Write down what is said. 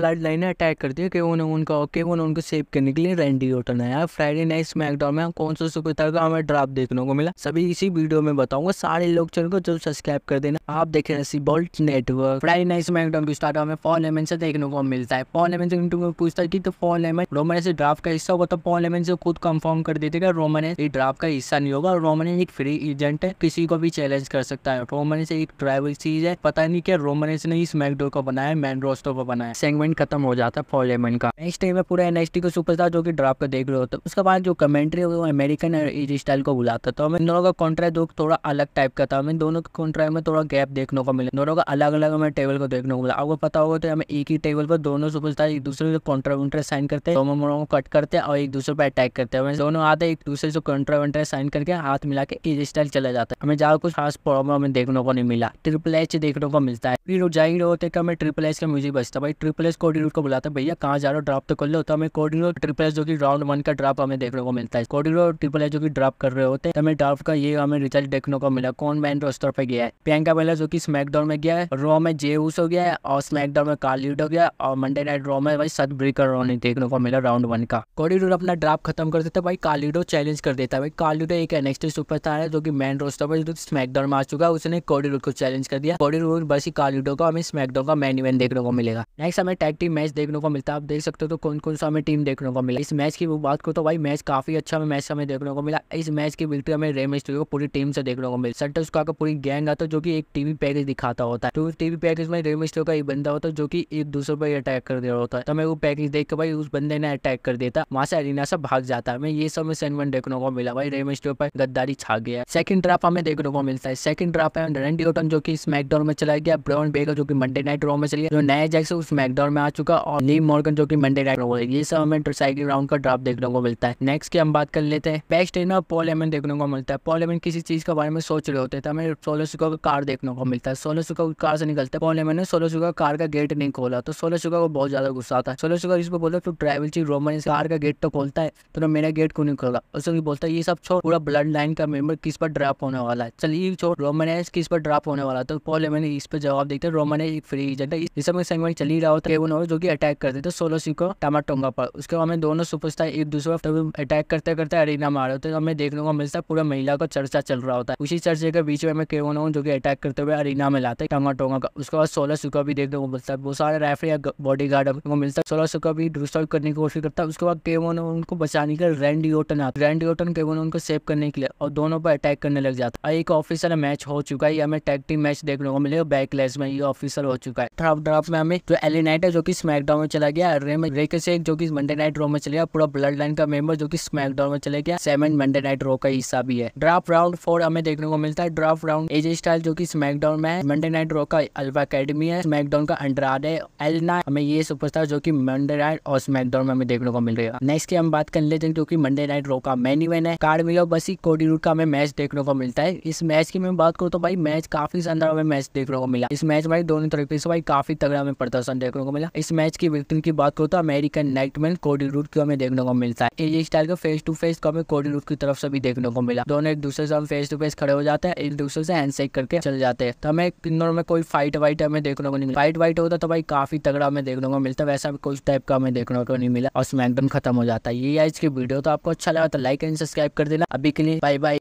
blood line ने attack कर दिया केवन ओवन का ओके केवन ओवन उनको सेव करने के लिए रैंडी ओटन आया फ्राइडे नाइट स्मैकडाउन में कौन सा सुपर का हमें ड्राप देखने को मिला सभी इसी वीडियो में बताऊंगा सारे लोग चैनल को जरूर सब्सक्राइब कर देना आप देख रहे हैं Bolt network Friday night SmackDown की स्टार्ट हमें पॉल लेमन से देखने को मिलता है पॉल लेमन से इंटरव्यू पूछता है तो पॉल लेमन रोमन से ड्राफ्ट का हिस्सा होगा तो पॉल लेमन से खुद कंफर्म कर देते रोमन इस ड्राफ्ट का हिस्सा नहीं होगा रोमन एक फ्री एजेंट है किसी को भी चैलेंज कर सकता है रोमन से एक ट्रैवल चीज है पता नहीं क्या रोमन ने ही को बनाया मैन रोस्टो को बनाया सेगमेंट मूवमेंट खत्म हो जाता है फॉल लेमन का नेक्स्ट टाइम में पूरा एनएसटी को सुपरस्टार जो कि ड्रॉप का देख रहे होता है उसके बाद जो कमेंट्री वो अमेरिकन एज स्टाइल को बुलाता तो हमें दोनों का कॉन्ट्रैक्ट जो थोड़ा अलग टाइप का था हमें दोनों के कॉन्ट्रैक्ट में थोड़ा गैप देखने को मिला दोनों का अलग अलग हमें टेबल को देखने को मिला आपको पता होगा तो हमें एक ही टेबल पर दोनों सुपरस्टार एक दूसरे को कॉन्ट्रैक्ट वॉन्ट्रैक्ट साइन करते हैं दोनों दोनों को कट करते हैं और एक दूसरे पर अटैक करते हैं दोनों आते एक दूसरे से कॉन्ट्रैक्ट वॉन्ट्रैक्ट साइन करके हाथ मिला के एज स्टाइल चला जाता है हमें ज्यादा कुछ खास प्रॉब्लम हमें देखने को नहीं मिला ट्रिपल एच देखने को मिलता है फिर जाहिर होते हमें ट्रिपल एच का म्यूजिक बजता भाई ट्रिपल एच एस कोऑर्डिनेट को बुलाता है भैया कहाँ जा रहा हो ड्रॉप तो कर लो तो हमें कोऑर्डिनेट ट्रिपल एस जो कि राउंड वन का ड्रॉप हमें देखने को मिलता है कोऑर्डिनेट ट्रिपल एस जो कि ड्रॉप कर रहे होते हैं हमें ड्रॉप का ये हमें रिजल्ट देखने को मिला कौन मैन रोस्टर पे गया है प्रियंका बेला जो की स्मैकडाउन में गया है रो में जे हो गया है और स्मैकडाउन में कार लीड हो गया और मंडे नाइट रो में भाई सत ब्रेकर रोने देखने को मिला राउंड वन का कोऑर्डिनेट अपना ड्रॉप खत्म कर देता है भाई कार्लिडो चैलेंज कर देता है भाई कार्लिडो एक एनएक्सटी सुपरस्टार है जो की मैन रोस्टर पर स्मैकडाउन में आ चुका है उसने कोऑर्डिनेट को चैलेंज कर दिया कोऑर्डिनेट बस ही कार्लिडो को हमें स्मैकडाउन का मैन इवेंट देखने को मिलेगा नेक्स्ट हमें टीम मैच देखने को मिलता है आप देख सकते हो तो कौन कौन सा हमें टीम देखने को मिला इस मैच की बात करो तो भाई मैच काफ़ी अच्छा हमें मैच हमें देखने को मिला इस मैच की बिल्कुल हमें रेम स्टूडियो को पूरी टीम से देखने को मिला सल्टर स्क्वाड का पूरी गैंग आता है जो कि एक टीवी पैकेज दिखाता होता है तो टीवी पैकेज में रेम स्टूडियो का एक बंदा होता है जो कि एक दूसरे पर अटैक कर दिया होता है तो मैं वो पैकेज देख के भाई उस बंदे ने अटैक कर देता वहां से अरिना सा भाग जाता है मैं ये सब में देखने को मिला भाई रेम स्टूडियो पर गद्दारी छा गया सेकंड ड्राफ हमें देखने को मिलता है सेकंड ड्राफ है ओटन जो की स्मैकडाउन में चला गया ब्राउन बेगर जो की मंडे नाइट ड्रॉ में चलिए जो नया जैक्स उस स्मैकडाउन में आ चुका और नीम मॉर्गन जो की मंडे राइड रोल ये सब हमें ट्रसाइकिल राउंड का ड्राफ्ट देखने को मिलता है नेक्स्ट की हम बात कर लेते हैं बेस्ट ट्रेनर पॉल एमन देखने को मिलता है पॉल एमन किसी चीज के बारे में सोच रहे होते हैं तो हमें सोलो सुका का कार देखने को मिलता है सोलो सुका कार से निकलता है पॉल एमन ने सोलो सुका कार का गेट नहीं खोला तो सोलो सुका को बहुत ज्यादा गुस्सा आता है सोलो सुका इसको बोलता तू ट्रैवल चीज रोमन कार का गेट तो खोलता है तो मेरा गेट क्यों नहीं खोला उसको बोलता है ये सब छोड़ पूरा ब्लड लाइन का मेम्बर किस पर ड्राप होने वाला है चलिए छोड़ रोमन किस पर ड्राप होने वाला तो पॉल एमन इस पर जवाब देखते हैं रोमन एक फ्री एजेंट है इस समय चल ही रहा होता है शोगुन हो जो कि अटैक कर देते सोलो को टमाटोंगा पर उसके बाद में दोनों सुपरस्टार एक दूसरे को तभी अटैक करते करते अरीना मार होते तो हमें देखने को मिलता है पूरा महिला का चर्चा चल रहा होता है उसी चर्चे के बीच में हमें केवन जो कि अटैक करते हुए अरीना में लाते टमाटोंगा का उसके बाद सोलह सुका भी देखने को मिलता है बहुत सारे रेफरी या बॉडी गार्ड को मिलता है सोलह सुका भी डिस्ट्रॉय करने की कोशिश करता है उसके बाद केवन उनको बचाने के लिए रैंड योटन आता रैंड योटन केवन उनको सेव करने के लिए और दोनों पर अटैक करने लग जाता है एक ऑफिसर मैच हो चुका है हमें टैक्टिंग मैच देखने को मिलेगा बैकलेस में ये ऑफिसर हो चुका है ड्राफ्ट ड्राफ्ट में हमें जो एलिनाइट है जो कि स्मैकडाउन में चला गया रेम रेके जो कि मंडे नाइट रो में चला गया पूरा ब्लड लाइन का मेंबर जो कि स्मैकडाउन में चला गया सेवन मंडे नाइट रो का हिस्सा भी है ड्राफ्ट राउंड फोर हमें देखने को मिलता है ड्राफ्ट राउंड एजे स्टाइल जो की स्मैकडाउन में है मंडे नाइट रो का अल्फा अकेडमी है स्मैकडाउन का अंडराड है एलना हमें ये सुपरस्टार जो की मंडे नाइट और स्मैकडाउन में हमें देखने को मिल रही है नेक्स्ट की हम बात कर लेते हैं जो की मंडे नाइट रो का मेन इवेंट है कार्ड मिलो ही कोडी रूट का हमें मैच देखने को मिलता है इस मैच की मैं बात करूँ तो भाई मैच काफी शानदार हमें मैच देखने को मिला इस मैच भाई दोनों तरीके से भाई काफी तगड़ा हमें प्रदर्शन देखने को मिला इस मैच की विक्टिम की बात करो तो अमेरिकन नाइटमैन कोडी रूट को हमें देखने को मिलता है एजी स्टाइल का फेस टू फेस को हमें कोडी रूट की तरफ से भी देखने को मिला दोनों एक दूसरे से हम फेस टू फेस खड़े हो जाते हैं एक दूसरे से हैंडसेक करके चल जाते हैं तो हमें इन दोनों में कोई फाइट वाइट हमें देखने को नहीं मिला फाइट वाइट होता तो भाई काफी तगड़ा हमें देखने को मिलता वैसा भी कुछ टाइप का हमें देखने को नहीं मिला और स्मैकडम खत्म हो जाता है ये आज की वीडियो तो आपको अच्छा लगा तो लाइक एंड सब्सक्राइब कर देना अभी के लिए बाय बाय